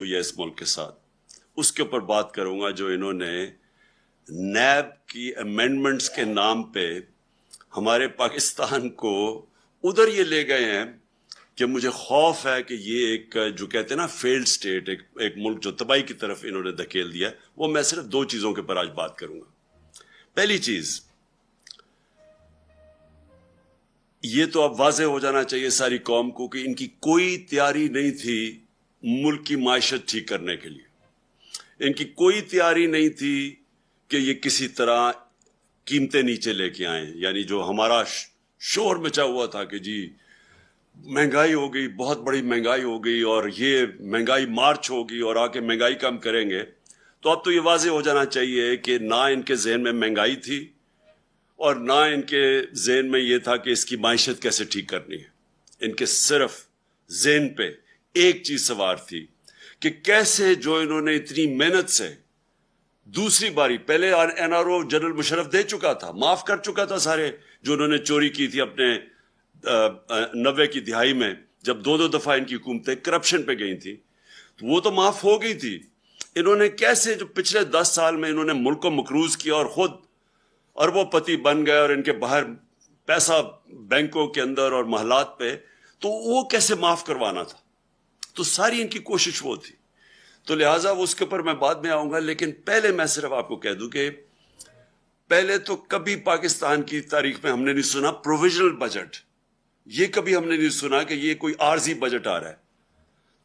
हुई इस मुल्क के साथ उसके ऊपर बात करूंगा जो इन्होंने नैब की अमेंडमेंट्स के नाम पे हमारे पाकिस्तान को उधर ये ले गए हैं कि मुझे खौफ है कि ये एक जो कहते हैं ना फेल्ड स्टेट एक एक मुल्क जो तबाही की तरफ इन्होंने धकेल दिया वो मैं सिर्फ दो चीज़ों के ऊपर आज बात करूंगा पहली चीज़ ये तो अब वाजे हो जाना चाहिए सारी कौम को कि इनकी कोई तैयारी नहीं थी मुल्क की मायशत ठीक करने के लिए इनकी कोई तैयारी नहीं थी कि ये किसी तरह कीमतें नीचे लेके आए यानी जो हमारा शोर मचा हुआ था कि जी महंगाई हो गई बहुत बड़ी महंगाई हो गई और ये महंगाई मार्च होगी और आके महंगाई कम करेंगे तो अब तो ये वाजे हो जाना चाहिए कि ना इनके जहन में महंगाई थी और ना इनके जहन में ये था कि इसकी मायशत कैसे ठीक करनी है इनके सिर्फ जहन पे एक चीज सवार थी कि कैसे जो इन्होंने इतनी मेहनत से दूसरी बारी पहले एनआरओ जनरल मुशरफ दे चुका था माफ कर चुका था सारे जो उन्होंने चोरी की थी अपने नब्बे की दिहाई में जब दो दो दफा इनकी हुकूमतें करप्शन पे गई थी तो वो तो माफ हो गई थी इन्होंने कैसे जो पिछले दस साल में इन्होंने मुल्क को मकरूज किया और खुद अरबोपति बन गए और इनके बाहर पैसा बैंकों के अंदर और महलात पे तो वो कैसे माफ करवाना था तो सारी इनकी कोशिश वो थी तो लिहाजा वो उसके ऊपर मैं बाद में आऊंगा लेकिन पहले मैं सिर्फ आपको कह दू कि पहले तो कभी पाकिस्तान की तारीख में हमने नहीं सुना प्रोविजनल बजट ये कभी हमने नहीं सुना कि ये कोई आरजी बजट आ रहा है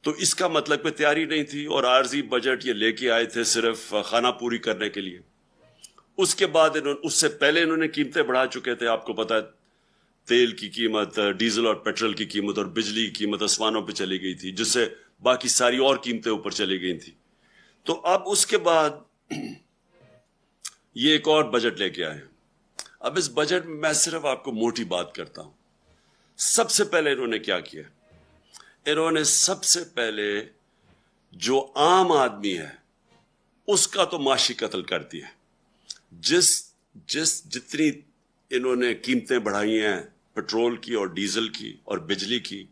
तो इसका मतलब कोई तैयारी नहीं थी और आरजी बजट ये लेके आए थे सिर्फ खाना पूरी करने के लिए उसके बाद इन्होंने उससे पहले इन्होंने कीमतें बढ़ा चुके थे आपको पता है तेल की कीमत डीजल और पेट्रोल की कीमत और बिजली की कीमत आसमानों पर चली गई थी जिससे बाकी सारी और कीमतें ऊपर चली गई थी तो अब उसके बाद ये एक और बजट लेके आए हैं अब इस बजट में मैं सिर्फ आपको मोटी बात करता हूं सबसे पहले इन्होंने क्या किया इन्होंने सबसे पहले जो आम आदमी है उसका तो माशी कत्ल कर दिया जिस जिस जितनी इन्होंने कीमतें बढ़ाई हैं पेट्रोल की और डीजल की और बिजली की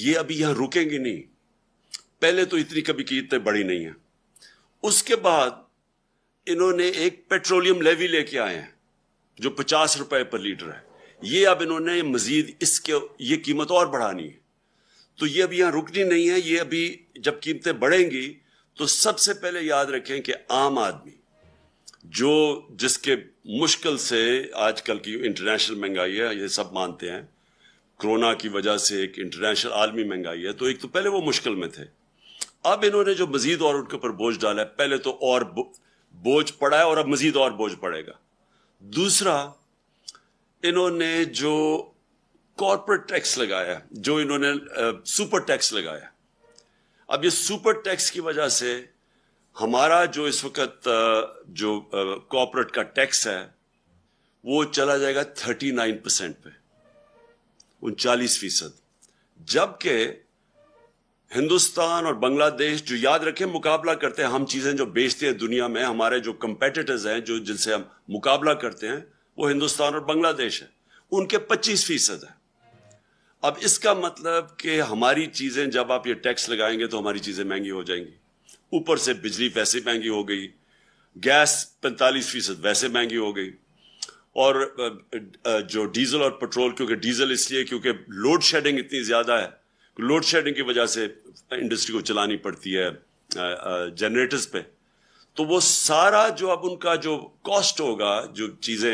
ये अभी यहां रुकेंगी नहीं पहले तो इतनी कभी कीमतें बढ़ी नहीं है उसके बाद इन्होंने एक पेट्रोलियम लेवी लेके आए हैं जो पचास रुपए पर लीटर है ये अब इन्होंने मजीद इसके ये कीमत और बढ़ानी है तो ये अभी यहां रुकनी नहीं है ये अभी जब कीमतें बढ़ेंगी तो सबसे पहले याद रखें कि आम आदमी जो जिसके मुश्किल से आजकल की इंटरनेशनल महंगाई है ये सब मानते हैं कोरोना की वजह से एक इंटरनेशनल आलमी महंगाई है तो एक तो पहले वो मुश्किल में थे अब इन्होंने जो मजीद और उनके ऊपर बोझ डाला है पहले तो और बोझ पड़ा है और अब मजीद और बोझ पड़ेगा दूसरा इन्होंने जो कॉरपोरेट टैक्स लगाया जो इन्होंने सुपर टैक्स लगाया अब ये सुपर टैक्स की वजह से हमारा जो इस वक्त जो कॉपरेट का टैक्स है वो चला जाएगा थर्टी नाइन परसेंट पे उनचालीस फीसद जबकि हिंदुस्तान और बांग्लादेश जो याद रखें मुकाबला करते हैं हम चीज़ें जो बेचते हैं दुनिया में हमारे जो कंपेटिटर्स हैं जो जिनसे हम मुकाबला करते हैं वो हिंदुस्तान और बांग्लादेश है उनके 25 फीसद है अब इसका मतलब कि हमारी चीज़ें जब आप ये टैक्स लगाएंगे तो हमारी चीज़ें महंगी हो जाएंगी ऊपर से बिजली वैसे महंगी हो गई गैस 45 फीसद वैसे महंगी हो गई और जो डीजल और पेट्रोल क्योंकि डीजल इसलिए क्योंकि लोड शेडिंग इतनी ज़्यादा है लोड शेडिंग की वजह से इंडस्ट्री को चलानी पड़ती है जनरेटर्स पे तो वो सारा जो अब उनका जो कॉस्ट होगा जो चीज़ें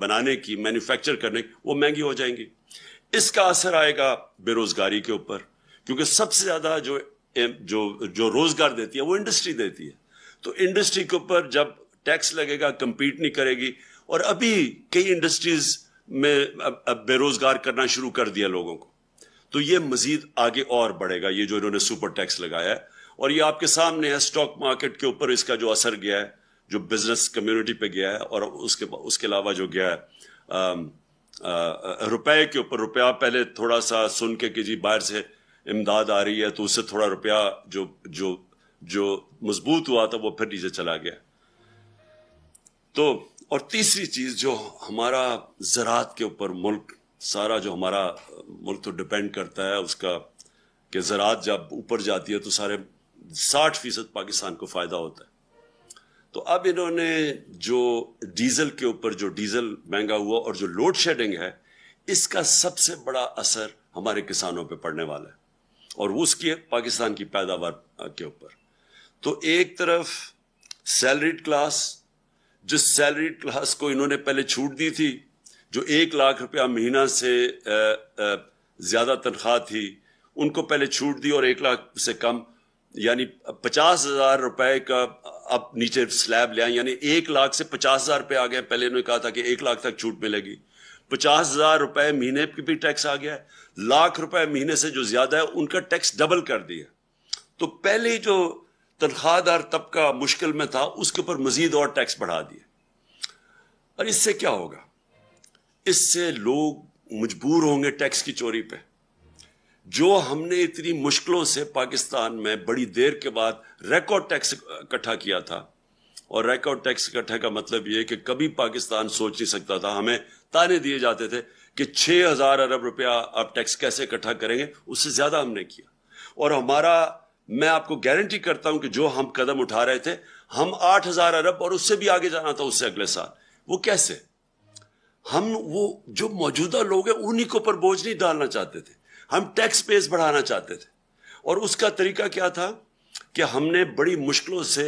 बनाने की मैन्युफैक्चर करने की वो महंगी हो जाएंगी इसका असर आएगा बेरोजगारी के ऊपर क्योंकि सबसे ज़्यादा जो जो जो रोजगार देती है वो इंडस्ट्री देती है तो इंडस्ट्री के ऊपर जब टैक्स लगेगा कंपीट नहीं करेगी और अभी कई इंडस्ट्रीज में अब, अब बेरोजगार करना शुरू कर दिया लोगों को तो ये मजीद आगे और बढ़ेगा ये जो इन्होंने सुपर टैक्स लगाया है और ये आपके सामने है स्टॉक मार्केट के ऊपर इसका जो असर गया है जो बिजनेस कम्युनिटी पे गया है और उसके उसके अलावा जो गया है रुपए के ऊपर रुपया पहले थोड़ा सा सुन के कि जी बाहर से इमदाद आ रही है तो उससे थोड़ा रुपया जो जो जो मजबूत हुआ था वो फिर नीचे चला गया तो और तीसरी चीज़ जो हमारा ज़रात के ऊपर मुल्क सारा जो हमारा मुल्क तो डिपेंड करता है उसका कि ज़रात जब ऊपर जाती है तो सारे साठ फीसद पाकिस्तान को फ़ायदा होता है तो अब इन्होंने जो डीज़ल के ऊपर जो डीज़ल महंगा हुआ और जो लोड शेडिंग है इसका सबसे बड़ा असर हमारे किसानों पे पड़ने वाला है और उसकी पाकिस्तान की पैदावार के ऊपर तो एक तरफ सैलरीड क्लास जिस सैलरीड क्लास को इन्होंने पहले छूट दी थी जो एक लाख रुपया महीना से ज़्यादा तनख्वाह थी उनको पहले छूट दी और एक लाख से कम यानी पचास हज़ार रुपए का अब नीचे स्लैब ले आए यानी एक लाख से पचास हज़ार रुपये आ गए पहले इन्होंने कहा था कि एक लाख तक छूट मिलेगी पचास हजार रुपए महीने की भी टैक्स आ गया है लाख रुपए महीने से जो ज्यादा है उनका टैक्स डबल कर दिया तो पहले जो तनख्वाहदार तबका मुश्किल में था उसके ऊपर मजीद और टैक्स बढ़ा दिया और इससे क्या होगा इससे लोग मजबूर होंगे टैक्स की चोरी पे जो हमने इतनी मुश्किलों से पाकिस्तान में बड़ी देर के बाद रिकॉर्ड टैक्स इकट्ठा किया था और रिकॉर्ड टैक्स इकट्ठा का मतलब यह कि कभी पाकिस्तान सोच नहीं सकता था हमें ताने दिए जाते थे कि छः हजार अरब रुपया आप टैक्स कैसे इकट्ठा करेंगे उससे ज्यादा हमने किया और हमारा मैं आपको गारंटी करता हूं कि जो हम कदम उठा रहे थे हम आठ हजार अरब और उससे भी आगे जाना था उससे अगले साल वो कैसे हम वो जो मौजूदा लोग हैं उन्हीं के ऊपर बोझ नहीं डालना चाहते थे हम टैक्स बेस बढ़ाना चाहते थे और उसका तरीका क्या था कि हमने बड़ी मुश्किलों से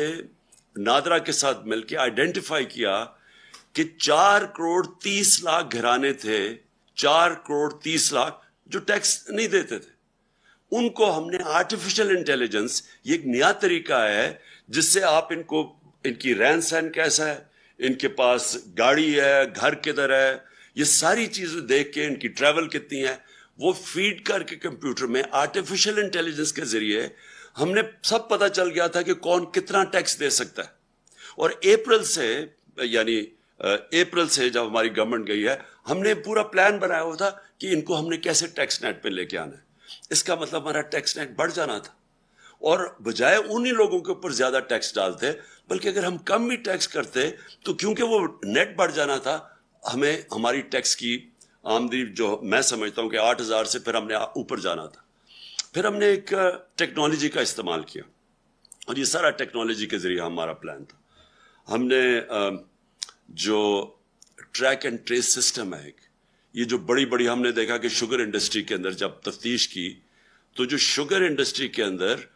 नादरा के साथ मिलकर आइडेंटिफाई किया कि चार करोड़ तीस लाख घराने थे चार करोड़ तीस लाख जो टैक्स नहीं देते थे उनको हमने आर्टिफिशियल इंटेलिजेंस ये एक नया तरीका है जिससे आप इनको इनकी रहन सहन कैसा है इनके पास गाड़ी है घर किधर है ये सारी चीजें देख के इनकी ट्रेवल कितनी है वो फीड करके कंप्यूटर में आर्टिफिशियल इंटेलिजेंस के जरिए हमने सब पता चल गया था कि कौन कितना टैक्स दे सकता है और अप्रैल से यानी अप्रैल से जब हमारी गवर्नमेंट गई है हमने पूरा प्लान बनाया हुआ था कि इनको हमने कैसे टैक्स नेट पे लेके आना है इसका मतलब हमारा टैक्स नेट बढ़ जाना था और बजाय उन्हीं लोगों के ऊपर ज़्यादा टैक्स डालते बल्कि अगर हम कम भी टैक्स करते तो क्योंकि वो नेट बढ़ जाना था हमें हमारी टैक्स की आमदनी जो मैं समझता हूँ कि आठ हज़ार से फिर हमने ऊपर जाना था फिर हमने एक टेक्नोलॉजी का इस्तेमाल किया और ये सारा टेक्नोलॉजी के ज़रिए हमारा प्लान था हमने जो ट्रैक एंड ट्रेस सिस्टम है एक ये जो बड़ी बड़ी हमने देखा कि शुगर इंडस्ट्री के अंदर जब तफ्तीश की तो जो शुगर इंडस्ट्री के अंदर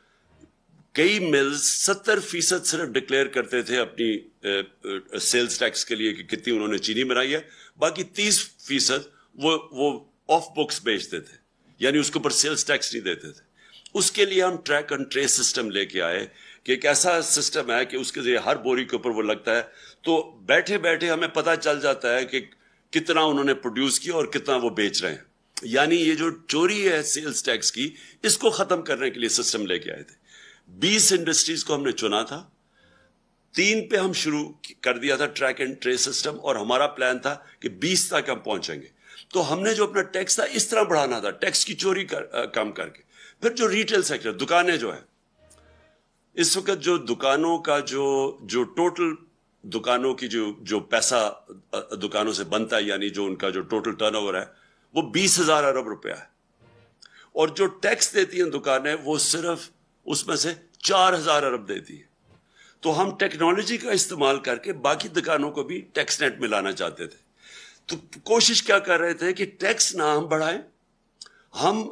कई मिल्स सत्तर फीसद सिर्फ डिक्लेयर करते थे अपनी सेल्स टैक्स के लिए कि कितनी उन्होंने चीनी बनाई है बाकी तीस फीसद वो वो ऑफ बुक्स बेचते थे यानी उसके ऊपर सेल्स टैक्स नहीं देते थे उसके लिए हम ट्रैक एंड ट्रेस सिस्टम लेके आए कि एक ऐसा सिस्टम है कि उसके जरिए हर बोरी के ऊपर वो लगता है तो बैठे बैठे हमें पता चल जाता है कि कितना उन्होंने प्रोड्यूस किया और कितना वो बेच रहे हैं यानी ये जो चोरी है सेल्स टैक्स की इसको खत्म करने के लिए सिस्टम लेके आए थे 20 इंडस्ट्रीज को हमने चुना था तीन पे हम शुरू कर दिया था ट्रैक एंड ट्रेस सिस्टम और हमारा प्लान था कि 20 तक हम पहुंचेंगे तो हमने जो अपना टैक्स था इस तरह बढ़ाना था टैक्स की चोरी कर, आ, कम करके फिर जो रिटेल सेक्टर दुकानें जो है इस वक्त जो दुकानों का जो जो टोटल दुकानों की जो जो पैसा दुकानों से बनता है यानी जो उनका जो टोटल टर्नओवर है वो बीस हजार अरब रुपया है और जो टैक्स देती हैं दुकानें वो सिर्फ उसमें से चार हजार अरब देती है तो हम टेक्नोलॉजी का इस्तेमाल करके बाकी दुकानों को भी टैक्स नेट में लाना चाहते थे तो कोशिश क्या कर रहे थे कि टैक्स ना हम बढ़ाएं हम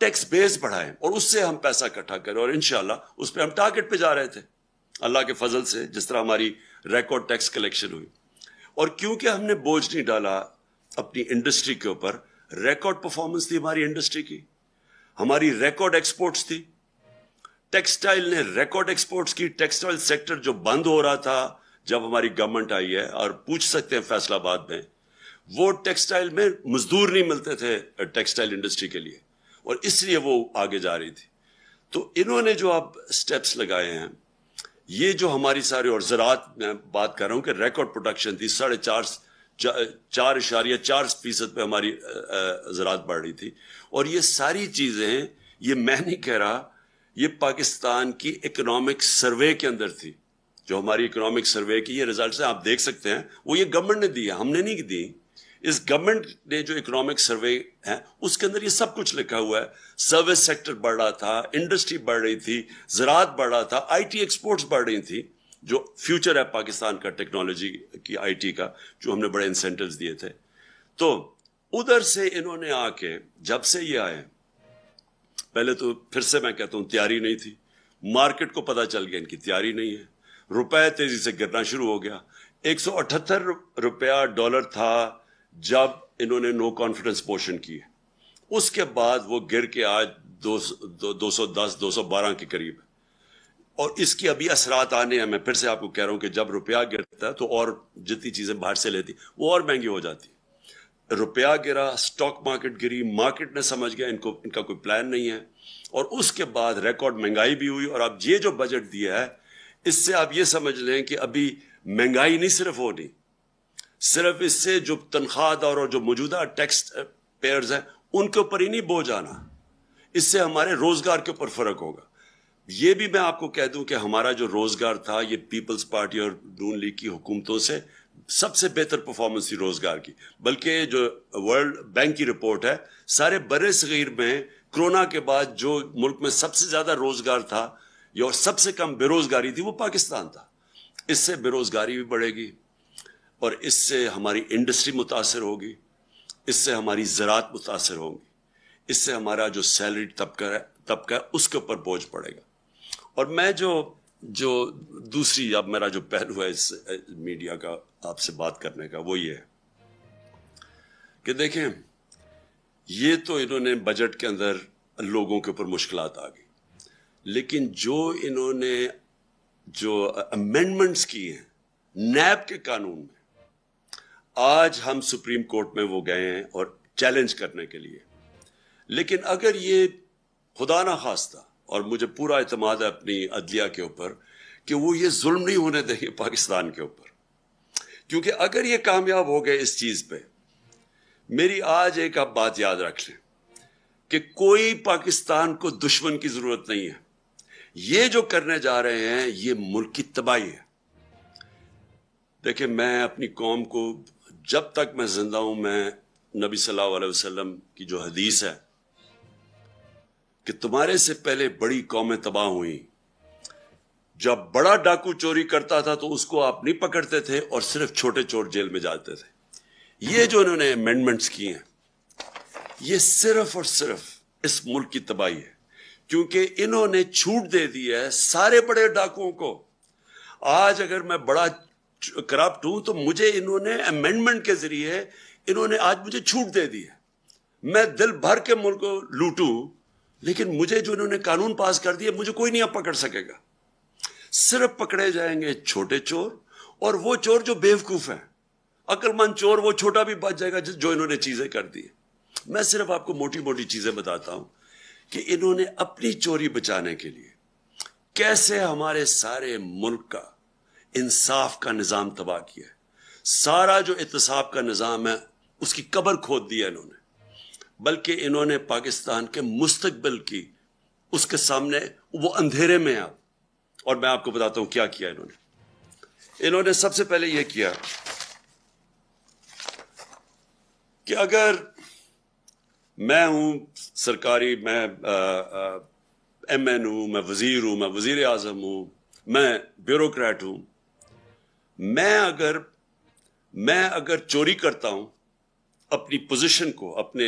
टैक्स बेस बढ़ाएं और उससे हम पैसा इकट्ठा करें और इनशाला उस पर हम टारगेट पे जा रहे थे अल्लाह के फजल से जिस तरह हमारी रिकॉर्ड टैक्स कलेक्शन हुई और क्योंकि हमने बोझ नहीं डाला अपनी इंडस्ट्री के ऊपर रिकॉर्ड परफॉर्मेंस थी हमारी इंडस्ट्री की हमारी रिकॉर्ड एक्सपोर्ट्स थी टेक्सटाइल ने रिकॉर्ड एक्सपोर्ट्स की टेक्सटाइल सेक्टर जो बंद हो रहा था जब हमारी गवर्नमेंट आई है और पूछ सकते हैं फैसलाबाद में वो टेक्सटाइल में मजदूर नहीं मिलते थे टेक्सटाइल इंडस्ट्री के लिए और इसलिए वो आगे जा रही थी तो इन्होंने जो आप स्टेप्स लगाए हैं ये जो हमारी सारी और ज़रात मैं बात कर रहा हूं कि रिकॉर्ड प्रोडक्शन थी साढ़े चार चार इशारिया चार फीसद पर हमारी ज़रात बढ़ रही थी और ये सारी चीज़ें ये मैं नहीं कह रहा ये पाकिस्तान की इकोनॉमिक सर्वे के अंदर थी जो हमारी इकोनॉमिक सर्वे की ये रिजल्ट हैं आप देख सकते हैं वो ये गवर्नमेंट ने दी है हमने नहीं दी इस गवर्नमेंट ने जो इकोनॉमिक सर्वे है उसके अंदर ये सब कुछ लिखा हुआ है सर्विस सेक्टर बढ़ रहा था इंडस्ट्री बढ़ रही थी ज़रात बढ़ रहा था आईटी एक्सपोर्ट्स बढ़ रही थी जो फ्यूचर है पाकिस्तान का टेक्नोलॉजी की आईटी का जो हमने बड़े इंसेंटिव दिए थे तो उधर से इन्होंने आके जब से ये आए पहले तो फिर से मैं कहता हूँ तैयारी नहीं थी मार्केट को पता चल गया इनकी तैयारी नहीं है रुपए तेजी से गिरना शुरू हो गया अठहत्तर रुपया डॉलर था जब इन्होंने नो कॉन्फिडेंस पोषण की उसके बाद वो गिर के आज दो, दो, दो सौ दस दो सौ बारह के करीब और इसके अभी असरात आने हैं मैं फिर से आपको कह रहा हूं कि जब रुपया गिरता है तो और जितनी चीजें बाहर से लेती वो और महंगी हो जाती रुपया गिरा स्टॉक मार्केट गिरी मार्केट ने समझ गया इनको इनका कोई प्लान नहीं है और उसके बाद रिकॉर्ड महंगाई भी हुई और अब ये जो बजट दिया है इससे आप ये समझ लें कि अभी महंगाई नहीं सिर्फ होनी सिर्फ इससे जो तनख्वाहदार और जो मौजूदा टैक्स पेयर्स हैं उनके ऊपर ही नहीं बोझ आना इससे हमारे रोजगार के ऊपर फर्क होगा ये भी मैं आपको कह दूं कि हमारा जो रोजगार था ये पीपल्स पार्टी और नून लीग की हुकूमतों से सबसे बेहतर परफॉर्मेंस थी रोजगार की बल्कि जो वर्ल्ड बैंक की रिपोर्ट है सारे बड़े सगीर में कोरोना के बाद जो मुल्क में सबसे ज्यादा रोजगार था या सबसे कम बेरोजगारी थी वो पाकिस्तान था इससे बेरोजगारी भी बढ़ेगी और इससे हमारी इंडस्ट्री मुतासर होगी इससे हमारी ज़रात मुतासर होगी इससे हमारा जो सैलरी तबका है तबका है उसके ऊपर बोझ पड़ेगा और मैं जो जो दूसरी अब मेरा जो पहलू है इस मीडिया का आपसे बात करने का वो ये है कि देखें ये तो इन्होंने बजट के अंदर लोगों के ऊपर मुश्किल आ गई लेकिन जो इन्होंने जो अमेंडमेंट्स किए हैं नैब के कानून में आज हम सुप्रीम कोर्ट में वो गए हैं और चैलेंज करने के लिए लेकिन अगर ये खुदा ना खास्ता और मुझे पूरा अतमाद है अपनी अदलिया के ऊपर कि वो ये जुल्म नहीं होने देंगे पाकिस्तान के ऊपर क्योंकि अगर ये कामयाब हो गए इस चीज़ पे मेरी आज एक आप बात याद रख लें कि कोई पाकिस्तान को दुश्मन की ज़रूरत नहीं है ये जो करने जा रहे हैं ये मुल्क की तबाही है देखिए मैं अपनी कौम को जब तक मैं जिंदा हूं मैं नबी सल्लल्लाहु अलैहि वसल्लम की जो हदीस है कि तुम्हारे से पहले बड़ी कौमें तबाह हुई जब बड़ा डाकू चोरी करता था तो उसको आप नहीं पकड़ते थे और सिर्फ छोटे चोर जेल में जाते थे ये जो इन्होंने अमेंडमेंट्स किए हैं ये सिर्फ और सिर्फ इस मुल्क की तबाही है क्योंकि इन्होंने छूट दे दी है सारे बड़े डाकुओं को आज अगर मैं बड़ा करप्ट हूं तो मुझे इन्होंने अमेंडमेंट के जरिए इन्होंने आज मुझे छूट दे दी है मैं दिल भर के मुल्क को लूटू लेकिन मुझे जो इन्होंने कानून पास कर दिया मुझे कोई नहीं अब पकड़ सकेगा सिर्फ पकड़े जाएंगे छोटे चोर और वो चोर जो बेवकूफ है अकलमंद चोर वो छोटा भी बच जाएगा जो इन्होंने चीजें कर दी मैं सिर्फ आपको मोटी मोटी चीजें बताता हूं कि इन्होंने अपनी चोरी बचाने के लिए कैसे हमारे सारे मुल्क का इंसाफ का निज़ाम तबाह किया है सारा जो एहतसाब का निज़ाम है उसकी कबर खोद दी है इन्होंने बल्कि इन्होंने पाकिस्तान के मुस्तबिल की उसके सामने वो अंधेरे में आप और मैं आपको बताता हूं क्या किया इन्होंने इन्होंने सबसे पहले ये किया कि अगर मैं हूं सरकारी मैं एम एन हूं मैं वज़ीर हूं मैं वज़ी आजम हूं मैं ब्यूरोक्रेट हूं मैं अगर मैं अगर चोरी करता हूं अपनी पोजीशन को अपने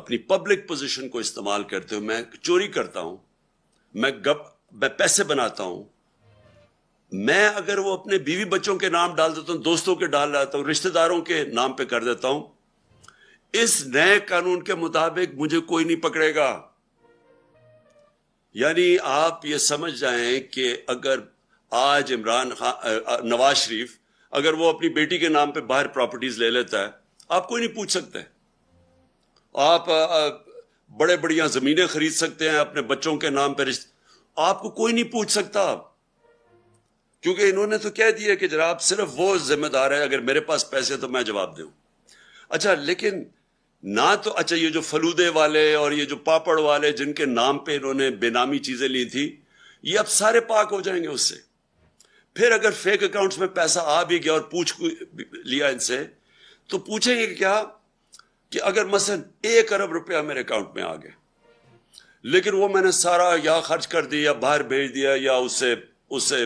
अपनी पब्लिक पोजीशन को इस्तेमाल करते हुए मैं चोरी करता हूं मैं गप मैं पैसे बनाता हूं मैं अगर वो अपने बीवी बच्चों के नाम डाल देता हूं दोस्तों के डाल देता हूं रिश्तेदारों के नाम पे कर देता हूं इस नए कानून के मुताबिक मुझे कोई नहीं पकड़ेगा यानी आप ये समझ जाएं कि अगर आज इमरान खान नवाज शरीफ अगर वो अपनी बेटी के नाम पे बाहर प्रॉपर्टीज ले लेता है आप कोई नहीं पूछ सकते आप बड़े बढ़िया ज़मीनें खरीद सकते हैं अपने बच्चों के नाम पर आपको कोई नहीं पूछ सकता आप क्योंकि इन्होंने तो कह दिया कि जनाब सिर्फ वो जिम्मेदार है अगर मेरे पास पैसे तो मैं जवाब दू अच्छा लेकिन ना तो अच्छा ये जो फलूदे वाले और ये जो पापड़ वाले जिनके नाम पे इन्होंने बेनामी चीज़ें ली थी ये अब सारे पाक हो जाएंगे उससे फिर अगर फेक अकाउंट्स में पैसा आ भी गया और पूछ लिया इनसे तो पूछेंगे क्या कि अगर मसन एक अरब रुपया मेरे अकाउंट में आ गया लेकिन वो मैंने सारा या खर्च कर दिया या बाहर भेज दिया या उससे उससे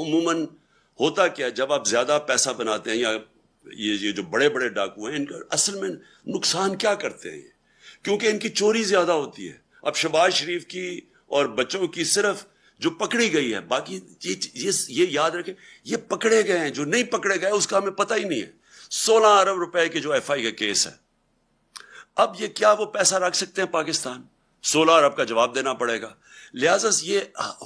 उमूमन होता क्या जब आप ज्यादा पैसा बनाते हैं या ये ये जो बड़े बड़े डाकू हैं इनका असल में नुकसान क्या करते हैं क्योंकि इनकी चोरी ज्यादा होती है अब शबाज शरीफ की और बच्चों की सिर्फ जो पकड़ी गई है बाकी ये ये ये याद रखें ये पकड़े गए हैं जो नहीं पकड़े गए उसका हमें पता ही नहीं है सोलह अरब रुपए के जो एफ आई का केस है अब ये क्या वो पैसा रख सकते हैं पाकिस्तान सोलह अरब का जवाब देना पड़ेगा लिहाजा ये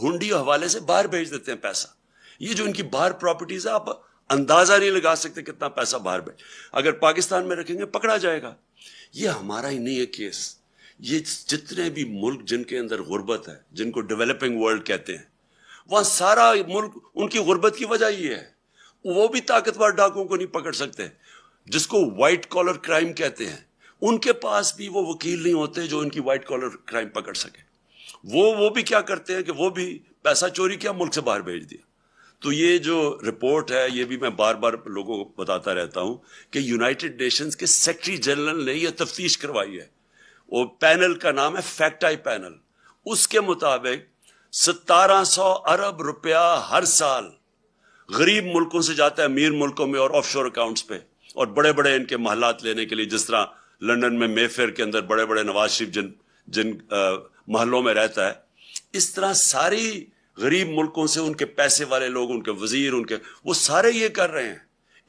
हुडी हवाले से बाहर भेज देते हैं पैसा ये जो इनकी बाहर प्रॉपर्टीज है आप अंदाजा नहीं लगा सकते कितना पैसा बाहर भेज अगर पाकिस्तान में रखेंगे पकड़ा जाएगा ये हमारा ही नहीं है केस ये जितने भी मुल्क जिनके अंदर गुर्बत है जिनको डेवलपिंग वर्ल्ड कहते हैं वहां सारा मुल्क उनकी गुर्बत की वजह ये है वो भी ताकतवर डाकुओं को नहीं पकड़ सकते जिसको वाइट कॉलर क्राइम कहते हैं उनके पास भी वो वकील नहीं होते जो इनकी व्हाइट कॉलर क्राइम पकड़ सके वो वो भी क्या करते हैं कि वो भी पैसा चोरी किया मुल्क से बाहर भेज दिया तो ये जो रिपोर्ट है ये भी मैं बार बार लोगों को बताता रहता हूँ कि यूनाइटेड नेशंस के सेक्रेटरी जनरल ने यह तफ्तीश करवाई है वो पैनल का नाम है फैक्टाई पैनल उसके मुताबिक सतारह सौ अरब रुपया हर साल गरीब मुल्कों से जाता है अमीर मुल्कों में और ऑफशोर अकाउंट्स पे और बड़े बड़े इनके महलात लेने के लिए जिस तरह लंदन में मेफेयर के अंदर बड़े बड़े नवाज शरीफ जिन जिन महलों में रहता है इस तरह सारी गरीब मुल्कों से उनके पैसे वाले लोग उनके वजीर उनके वो सारे ये कर रहे हैं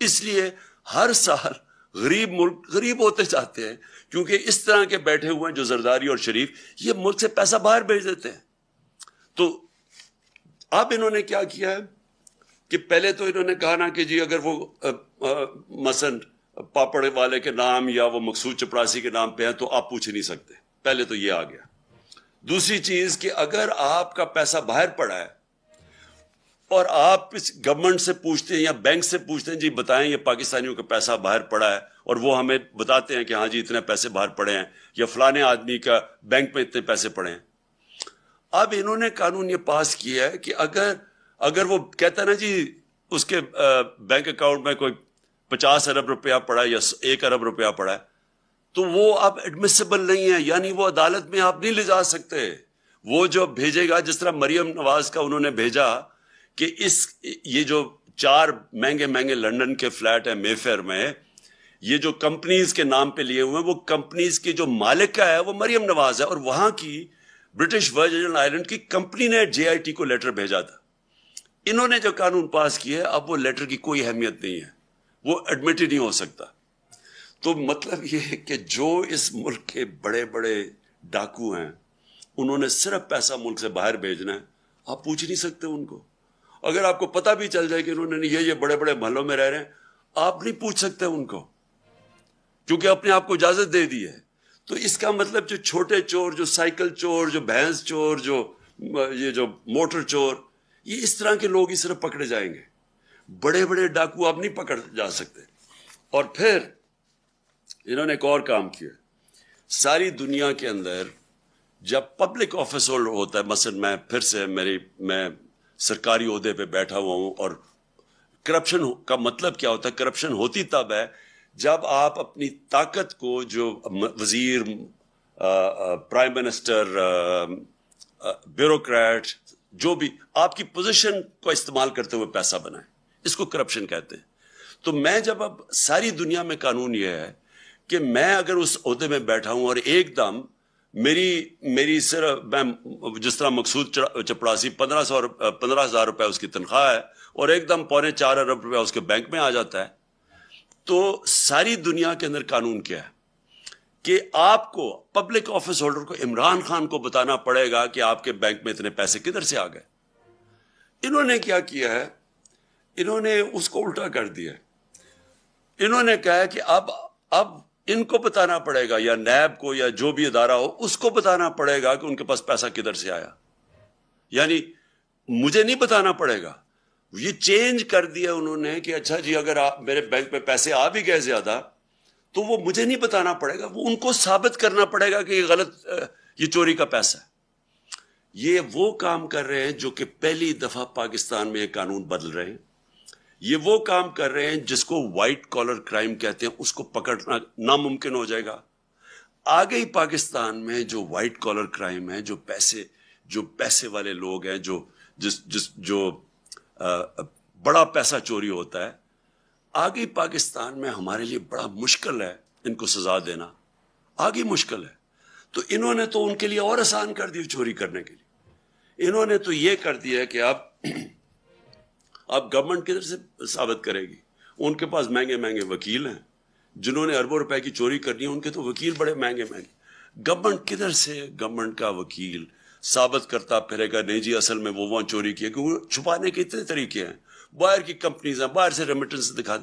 इसलिए हर साल गरीब मुल्क गरीब होते जाते हैं क्योंकि इस तरह के बैठे हुए हैं जो जरदारी और शरीफ ये मुल्क से पैसा बाहर भेज देते हैं तो अब इन्होंने क्या किया है कि पहले तो इन्होंने कहा ना कि जी अगर वो मसन पापड़ वाले के नाम या वो मकसूद चपरासी के नाम पे हैं तो आप पूछ नहीं सकते पहले तो ये आ गया दूसरी चीज कि अगर आपका पैसा बाहर पड़ा है और आप इस गवर्नमेंट से पूछते हैं या बैंक से पूछते हैं जी बताएं ये पाकिस्तानियों का पैसा बाहर पड़ा है और वो हमें बताते हैं कि हाँ जी इतने पैसे बाहर पड़े हैं या फलाने आदमी का बैंक में इतने पैसे पड़े हैं अब इन्होंने कानून ये पास किया है कि अगर अगर वो कहता ना जी उसके बैंक अकाउंट में कोई पचास अरब रुपया पड़ा या एक अरब रुपया पड़ा है तो वो आप एडमिसिबल नहीं है यानी वो अदालत में आप नहीं ले जा सकते वो जो भेजेगा जिस तरह मरियम नवाज का उन्होंने भेजा कि इस ये जो चार महंगे महंगे लंदन के फ्लैट है मेफेयर में ये जो कंपनीज के नाम पे लिए हुए हैं वो कंपनीज की जो मालिक है वो मरियम नवाज है और वहां की ब्रिटिश वर्जन आइलैंड की कंपनी ने जेआईटी को लेटर भेजा था इन्होंने जो कानून पास किया है अब वो लेटर की कोई अहमियत नहीं है वो एडमिट ही नहीं हो सकता तो मतलब ये है कि जो इस मुल्क के बड़े बड़े डाकू हैं उन्होंने सिर्फ पैसा मुल्क से बाहर भेजना है आप पूछ नहीं सकते उनको अगर आपको पता भी चल जाए कि उन्होंने ये ये बड़े बड़े महलों में रह रहे हैं आप नहीं पूछ सकते उनको क्योंकि अपने आप को इजाजत दे दी है तो इसका मतलब जो छोटे चोर जो साइकिल चोर जो भैंस चोर जो ये जो मोटर चोर ये इस तरह के लोग ही सिर्फ पकड़े जाएंगे बड़े बड़े डाकू आप नहीं पकड़ जा सकते और फिर इन्होंने एक और काम किया सारी दुनिया के अंदर जब पब्लिक ऑफिस होल्ड होता है मसल मैं फिर से मेरी मैं सरकारी अहदे पे बैठा हुआ हूं और करप्शन का मतलब क्या होता है करप्शन होती तब है जब आप अपनी ताकत को जो वजीर प्राइम मिनिस्टर ब्यूरोक्रेट जो भी आपकी पोजीशन को इस्तेमाल करते हुए पैसा बनाए इसको करप्शन कहते हैं तो मैं जब अब सारी दुनिया में कानून यह है कि मैं अगर उस अहदे में बैठा हूं और एकदम मेरी मेरी सिर्फ मैं जिस तरह मकसूद चपड़ासी पंद्रह सौ पंद्रह हज़ार रुपये उसकी तनख्वाह है और एकदम पौने चार अरब रुपया उसके बैंक में आ जाता है तो सारी दुनिया के अंदर कानून क्या है कि आपको पब्लिक ऑफिस होल्डर को इमरान खान को बताना पड़ेगा कि आपके बैंक में इतने पैसे किधर से आ गए इन्होंने क्या किया है इन्होंने उसको उल्टा कर दिया इन्होंने कहा कि अब अब इनको बताना पड़ेगा या नैब को या जो भी अदारा हो उसको बताना पड़ेगा कि उनके पास पैसा किधर से आया यानी मुझे नहीं बताना पड़ेगा ये चेंज कर दिया उन्होंने कि अच्छा जी अगर आप मेरे बैंक में पैसे आ भी गए ज्यादा तो वो मुझे नहीं बताना पड़ेगा वो उनको साबित करना पड़ेगा कि ये गलत ये चोरी का पैसा है ये वो काम कर रहे हैं जो कि पहली दफा पाकिस्तान में ये कानून बदल रहे हैं ये वो काम कर रहे हैं जिसको व्हाइट कॉलर क्राइम कहते हैं उसको पकड़ना नामुमकिन हो जाएगा आगे ही पाकिस्तान में जो व्हाइट कॉलर क्राइम है जो पैसे जो पैसे वाले लोग हैं जो जिस जिस जो आ, बड़ा पैसा चोरी होता है आगे पाकिस्तान में हमारे लिए बड़ा मुश्किल है इनको सजा देना आगे मुश्किल है तो इन्होंने तो उनके लिए और आसान कर दी चोरी करने के लिए इन्होंने तो ये कर दिया कि आप अब गवर्नमेंट किधर से साबित करेगी उनके पास महंगे महंगे वकील हैं जिन्होंने अरबों रुपए की चोरी करनी है उनके तो वकील बड़े महंगे महंगे गवर्नमेंट किधर से गवर्नमेंट का वकील साबित करता फिरेगा नहीं जी असल में वो वहां चोरी किया क्योंकि छुपाने के इतने तरीके हैं बाहर की कंपनीज हैं बाहर से रेमिटेंस दिखा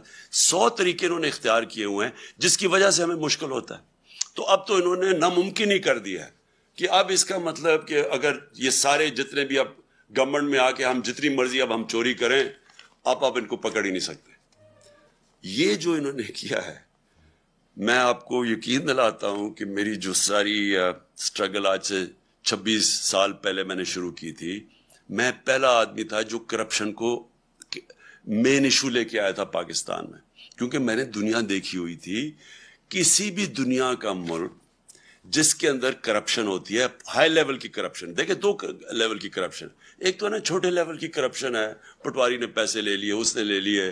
सौ तरीके इन्होंने इख्तियार किए हुए हैं जिसकी वजह से हमें मुश्किल होता है तो अब तो इन्होंने नामुमकिन ही कर दिया है कि अब इसका मतलब कि अगर ये सारे जितने भी अब गवर्नमेंट में आके हम जितनी मर्जी अब हम चोरी करें आप आप इनको पकड़ ही नहीं सकते ये जो इन्होंने किया है मैं आपको यकीन दिलाता हूं कि मेरी जो सारी स्ट्रगल आज से 26 साल पहले मैंने शुरू की थी मैं पहला आदमी था जो करप्शन को मेन इशू लेके आया था पाकिस्तान में क्योंकि मैंने दुनिया देखी हुई थी किसी भी दुनिया का मुल्क जिसके अंदर करप्शन होती है हाई लेवल की करप्शन देखे दो लेवल की करप्शन एक तो ना छोटे लेवल की करप्शन है पटवारी ने पैसे ले लिए उसने ले लिए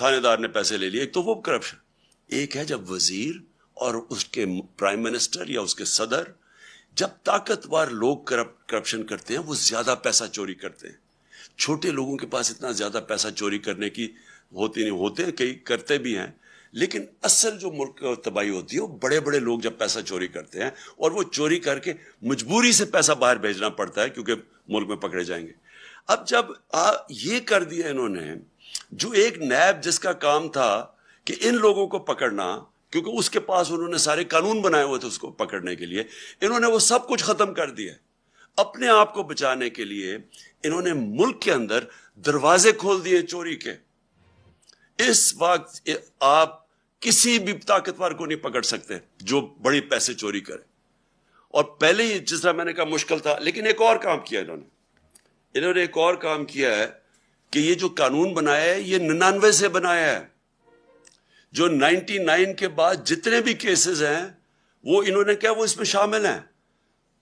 थानेदार ने पैसे ले लिए एक तो वो करप्शन एक है जब वजीर और उसके प्राइम मिनिस्टर या उसके सदर जब ताकतवर लोग करप्शन करते हैं वो ज्यादा पैसा चोरी करते हैं छोटे लोगों के पास इतना ज्यादा पैसा चोरी करने की होती नहीं होते कई करते भी हैं लेकिन असल जो मुल्क तबाही होती है वो बड़े बड़े लोग जब पैसा चोरी करते हैं और वो चोरी करके मजबूरी से पैसा बाहर भेजना पड़ता है क्योंकि मुल्क में पकड़े जाएंगे अब जब आ, ये कर दिया इन्होंने जो एक नैब जिसका काम था कि इन लोगों को पकड़ना क्योंकि उसके पास उन्होंने सारे कानून बनाए हुए थे उसको पकड़ने के लिए इन्होंने वो सब कुछ खत्म कर दिया अपने आप को बचाने के लिए इन्होंने मुल्क के अंदर दरवाजे खोल दिए चोरी के इस वक्त आप किसी भी ताकतवर को नहीं पकड़ सकते जो बड़े पैसे चोरी करे और पहले ही जिस तरह मैंने कहा मुश्किल था लेकिन एक और काम किया इन्होंने इन्होंने एक और काम किया है कि ये जो कानून बनाया है ये निन्यानवे से बनाया है जो 99 के बाद जितने भी केसेस हैं वो इन्होंने क्या वो इसमें शामिल हैं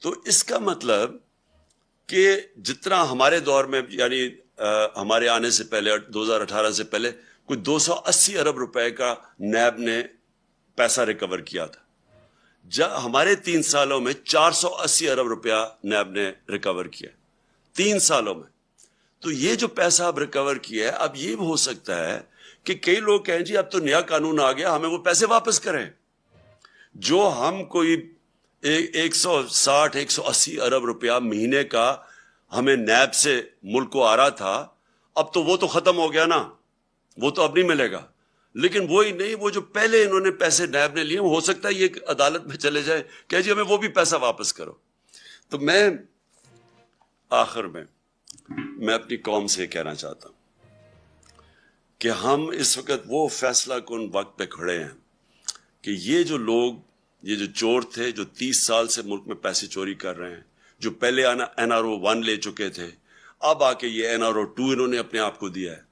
तो इसका मतलब कि जितना हमारे दौर में यानी हमारे आने से पहले 2018 से पहले कोई 280 अरब रुपए का नैब ने पैसा रिकवर किया था जब हमारे तीन सालों में 480 अरब रुपया नैब ने रिकवर किया तीन सालों में तो ये जो पैसा अब रिकवर किया है अब ये हो सकता है कि कई लोग कहें जी अब तो नया कानून आ गया हमें वो पैसे वापस करें जो हम कोई एक सौ साठ एक सौ अस्सी अरब रुपया महीने का हमें नैब से मुल्क को आ रहा था अब तो वो तो खत्म हो गया ना वो तो अब नहीं मिलेगा लेकिन वो ही नहीं वो जो पहले इन्होंने पैसे नैब ने लिए हो सकता है ये अदालत में चले जाए कह जी हमें वो भी पैसा वापस करो तो मैं आखिर में मैं अपनी कौम से कहना चाहता हूं कि हम इस वक्त वो फैसला कौन वक्त पे खड़े हैं कि ये जो लोग ये जो चोर थे जो तीस साल से मुल्क में पैसे चोरी कर रहे हैं जो पहले एन आर ओ वन ले चुके थे अब आके ये एन आर टू इन्होंने अपने आप को दिया है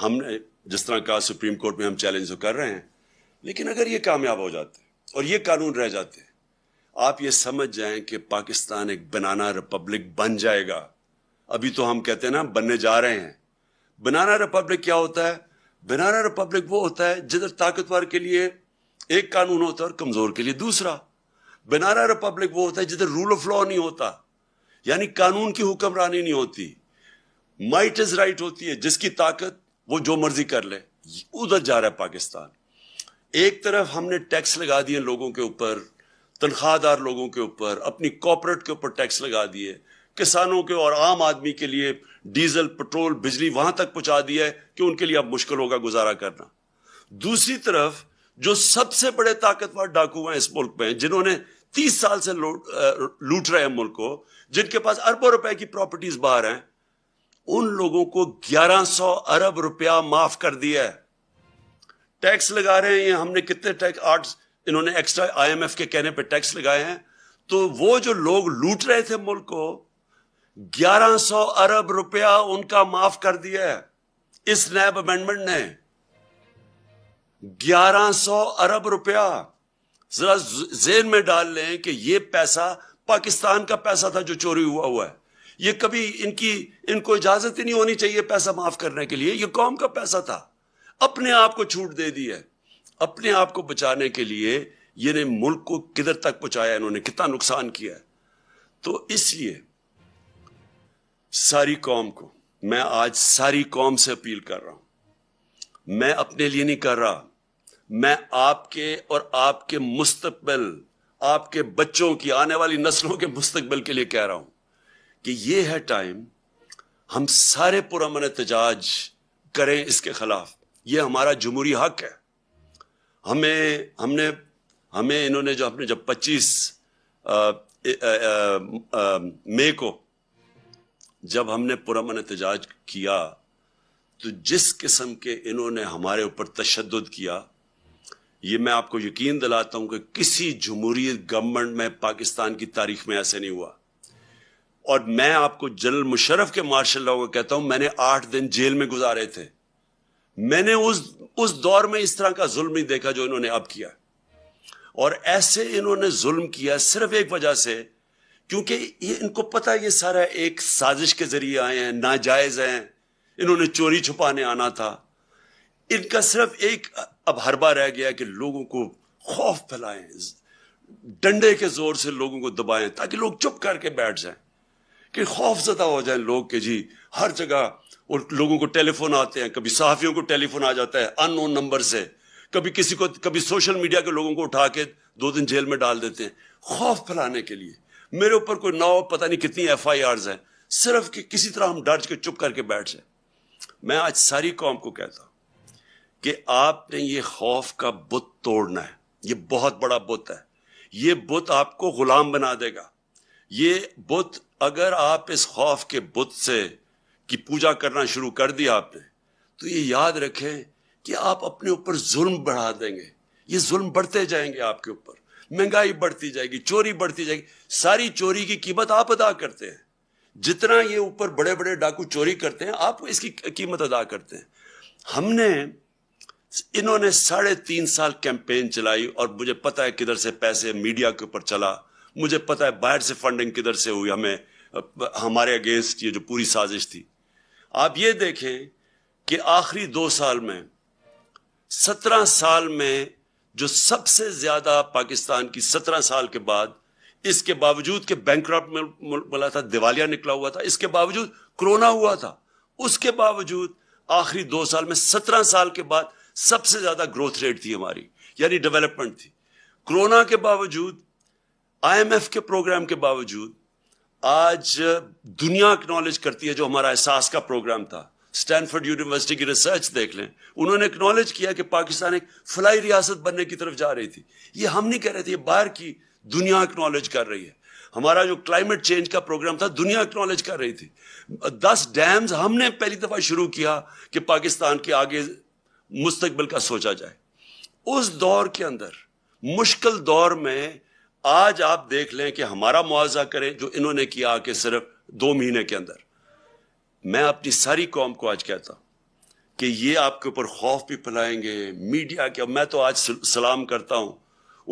हमने जिस तरह का सुप्रीम कोर्ट में हम चैलेंज तो कर रहे हैं लेकिन अगर ये कामयाब हो जाते और ये कानून रह जाते आप ये समझ जाएं कि पाकिस्तान एक बनाना रिपब्लिक बन जाएगा अभी तो हम कहते हैं ना बनने जा रहे हैं बनाना रिपब्लिक क्या होता है बनाना रिपब्लिक वो होता है जिधर ताकतवर के लिए एक कानून होता है और कमजोर के लिए दूसरा बनाना रिपब्लिक वो होता है जिधर रूल ऑफ लॉ नहीं होता यानी कानून की हुक्मरानी नहीं होती माइट इज राइट होती है जिसकी ताकत वो जो मर्जी कर ले उधर जा रहा है पाकिस्तान एक तरफ हमने टैक्स लगा दिए लोगों के ऊपर तनख्वाहदार लोगों के ऊपर अपनी कॉपोरेट के ऊपर टैक्स लगा दिए किसानों के और आम आदमी के लिए डीजल पेट्रोल बिजली वहां तक पहुंचा दिया है कि उनके लिए अब मुश्किल होगा गुजारा करना दूसरी तरफ जो सबसे बड़े ताकतवर डाकू हैं इस मुल्क में जिन्होंने तीस साल से लूट रहे हैं मुल्क को जिनके पास अरबों रुपए की प्रॉपर्टीज बाहर हैं उन लोगों को 1100 अरब रुपया माफ कर दिया है टैक्स लगा रहे हैं हमने कितने टैक्स आठ इन्होंने एक्स्ट्रा आईएमएफ के कहने पे टैक्स लगाए हैं तो वो जो लोग लूट रहे थे मुल्क को 1100 अरब रुपया उनका माफ कर दिया है इस नैब अमेंडमेंट ने 1100 अरब रुपया जरा जेन में डाल लें कि ये पैसा पाकिस्तान का पैसा था जो चोरी हुआ हुआ है ये कभी इनकी इनको इजाजत ही नहीं होनी चाहिए पैसा माफ करने के लिए ये कौम का पैसा था अपने आप को छूट दे दी है अपने आप को बचाने के लिए ये ने मुल्क को किधर तक पहुंचाया इन्होंने कितना नुकसान किया है तो इसलिए सारी कौम को मैं आज सारी कौम से अपील कर रहा हूं मैं अपने लिए नहीं कर रहा मैं आपके और आपके मुस्तबिल आपके बच्चों की आने वाली नस्लों के मुस्तबिल के लिए कह रहा हूं कि ये है टाइम हम सारे पुरमन एहतजाज करें इसके खिलाफ ये हमारा जमहूरी हक है हमें हमने हमें इन्होंने जो अपने जब 25 मई को जब हमने पुरमन एहतजाज किया तो जिस किस्म के इन्होंने हमारे ऊपर तशद किया ये मैं आपको यकीन दिलाता हूं कि किसी जमहूरी गवर्नमेंट में पाकिस्तान की तारीख में ऐसे नहीं हुआ और मैं आपको जनरल मुशरफ के मार्शल लॉ को कहता हूं मैंने आठ दिन जेल में गुजारे थे मैंने उस उस दौर में इस तरह का जुल्म नहीं देखा जो इन्होंने अब किया और ऐसे इन्होंने जुल्म किया सिर्फ एक वजह से क्योंकि ये इनको पता ये सारा एक साजिश के जरिए आए हैं नाजायज हैं इन्होंने चोरी छुपाने आना था इनका सिर्फ एक अब हरबा रह गया कि लोगों को खौफ फैलाएं डंडे के जोर से लोगों को दबाएं ताकि लोग चुप करके बैठ जाएं कि खौफ ज़दा हो जाए लोग के जी हर जगह और लोगों को टेलीफोन आते हैं कभी सहाफ़ियों को टेलीफोन आ जाता है अननोन नंबर से कभी किसी को कभी सोशल मीडिया के लोगों को उठा के दो दिन जेल में डाल देते हैं खौफ फैलाने के लिए मेरे ऊपर कोई नाव पता नहीं कितनी एफ आई आर हैं सिर्फ कि किसी तरह हम डर के चुप करके बैठ जाए मैं आज सारी कौम को कहता हूं कि आपने ये खौफ का बुत तोड़ना है ये बहुत बड़ा बुत है ये बुत आपको गुलाम बना देगा ये बुत अगर आप इस खौफ के बुत से की पूजा करना शुरू कर दिया आपने तो ये याद रखें कि आप अपने ऊपर जुल्म बढ़ा देंगे ये जुल्म बढ़ते जाएंगे आपके ऊपर महंगाई बढ़ती जाएगी चोरी बढ़ती जाएगी सारी चोरी की कीमत आप अदा करते हैं जितना ये ऊपर बड़े बड़े डाकू चोरी करते हैं आप इसकी कीमत अदा करते हैं हमने इन्होंने साढ़े तीन साल कैंपेन चलाई और मुझे पता है किधर से पैसे मीडिया के ऊपर चला मुझे पता है बाहर से फंडिंग किधर से हुई हमें हमारे अगेंस्ट ये जो पूरी साजिश थी आप ये देखें कि आखिरी दो साल में सत्रह साल में जो सबसे ज्यादा पाकिस्तान की सत्रह साल के बाद इसके बावजूद के बैंक बोला था दिवालिया निकला हुआ था इसके बावजूद कोरोना हुआ था उसके बावजूद आखिरी दो साल में सत्रह साल के बाद सबसे ज्यादा ग्रोथ रेट थी हमारी यानी डेवलपमेंट थी कोरोना के बावजूद आईएमएफ के प्रोग्राम के बावजूद आज दुनिया एक्नॉलेज करती है जो हमारा एहसास का प्रोग्राम था स्टैनफोर्ड यूनिवर्सिटी की रिसर्च देख लें उन्होंने एक्नॉलेज किया कि पाकिस्तान एक फ्लाई रियासत बनने की तरफ जा रही थी ये हम नहीं कह रहे थे ये बाहर की दुनिया एक्नॉलेज कर रही है हमारा जो क्लाइमेट चेंज का प्रोग्राम था दुनिया एक्नॉलेज कर रही थी दस डैम्स हमने पहली दफ़ा शुरू किया कि पाकिस्तान के आगे मुस्तबिल का सोचा जाए उस दौर के अंदर मुश्किल दौर में आज आप देख लें कि हमारा मुआवजा करें जो इन्होंने किया आके सिर्फ दो महीने के अंदर मैं अपनी सारी कौम को आज कहता कि ये आपके ऊपर खौफ भी फैलाएंगे मीडिया के मैं तो आज सलाम करता हूं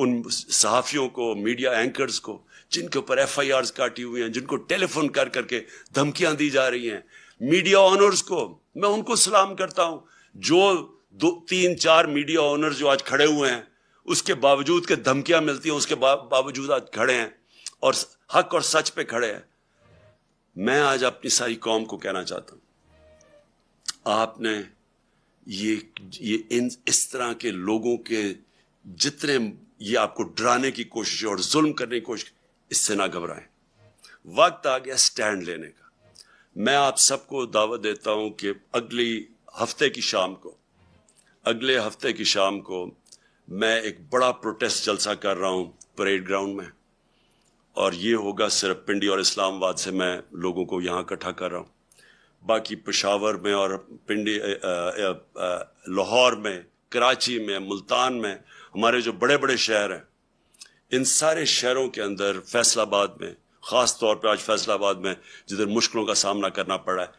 उन सहाफ़ियों को मीडिया एंकर्स को जिनके ऊपर एफ आई आर काटी हुई हैं जिनको टेलीफोन कर करके धमकियां दी जा रही हैं मीडिया ऑनर्स को मैं उनको सलाम करता हूं जो दो तीन चार मीडिया ऑनर्स जो आज खड़े हुए हैं उसके बावजूद के धमकियां मिलती हैं उसके बावजूद आज खड़े हैं और हक और सच पे खड़े हैं मैं आज अपनी सारी कौम को कहना चाहता हूं आपने ये ये इन इस तरह के लोगों के जितने ये आपको डराने की कोशिश और जुल्म करने की कोशिश इससे ना घबराएं वक्त आ गया स्टैंड लेने का मैं आप सबको दावा देता हूं कि अगली हफ्ते की शाम को अगले हफ्ते की शाम को मैं एक बड़ा प्रोटेस्ट जलसा कर रहा हूँ परेड ग्राउंड में और ये होगा सिर्फ पिंडी और इस्लामाबाद से मैं लोगों को यहाँ इकट्ठा कर रहा हूँ बाकी पेशावर में और पिंडी लाहौर में कराची में मुल्तान में हमारे जो बड़े बड़े शहर हैं इन सारे शहरों के अंदर फैसलाबाद में ख़ास तौर पर आज फैसलाबाद में जिधर मुश्किलों का सामना करना पड़ा है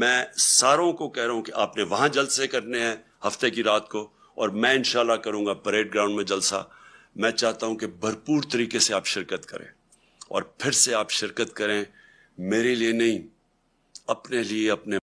मैं सारों को कह रहा हूँ कि आपने वहाँ जलसे करने हैं हफ्ते की रात को और मैं इंशाल्लाह करूंगा परेड ग्राउंड में जलसा मैं चाहता हूं कि भरपूर तरीके से आप शिरकत करें और फिर से आप शिरकत करें मेरे लिए नहीं अपने लिए अपने